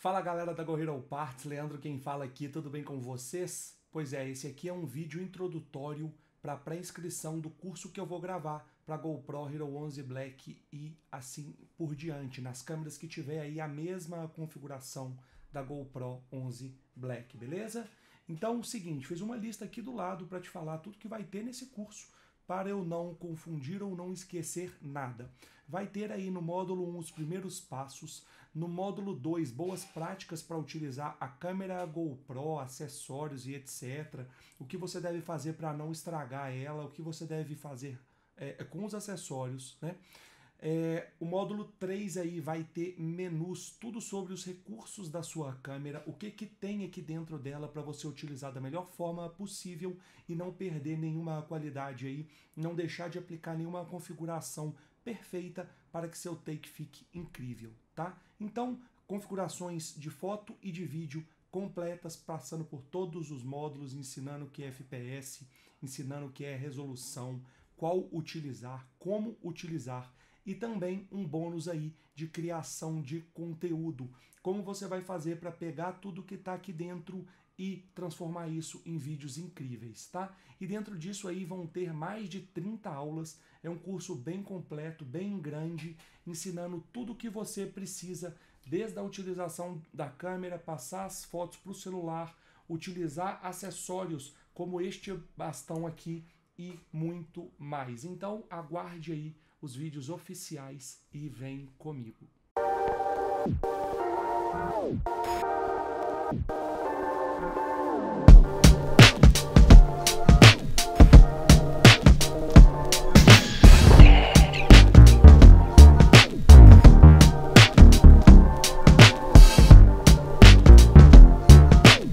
Fala galera da Gorilla Parts, Leandro quem fala aqui, tudo bem com vocês? Pois é, esse aqui é um vídeo introdutório para pré-inscrição do curso que eu vou gravar para GoPro Hero 11 Black e assim por diante, nas câmeras que tiver aí a mesma configuração da GoPro 11 Black, beleza? Então, é o seguinte, fiz uma lista aqui do lado para te falar tudo que vai ter nesse curso para eu não confundir ou não esquecer nada vai ter aí no módulo 1 os primeiros passos, no módulo 2 boas práticas para utilizar a câmera GoPro, acessórios e etc. O que você deve fazer para não estragar ela, o que você deve fazer é, é com os acessórios, né? É, o módulo 3 aí vai ter menus, tudo sobre os recursos da sua câmera, o que, que tem aqui dentro dela para você utilizar da melhor forma possível e não perder nenhuma qualidade aí, não deixar de aplicar nenhuma configuração perfeita para que seu take fique incrível, tá? Então, configurações de foto e de vídeo completas, passando por todos os módulos, ensinando o que é FPS, ensinando o que é resolução, qual utilizar, como utilizar e também um bônus aí de criação de conteúdo. Como você vai fazer para pegar tudo que está aqui dentro e transformar isso em vídeos incríveis, tá? E dentro disso aí vão ter mais de 30 aulas. É um curso bem completo, bem grande, ensinando tudo o que você precisa, desde a utilização da câmera, passar as fotos para o celular, utilizar acessórios como este bastão aqui e muito mais. Então aguarde aí os vídeos oficiais e vem comigo.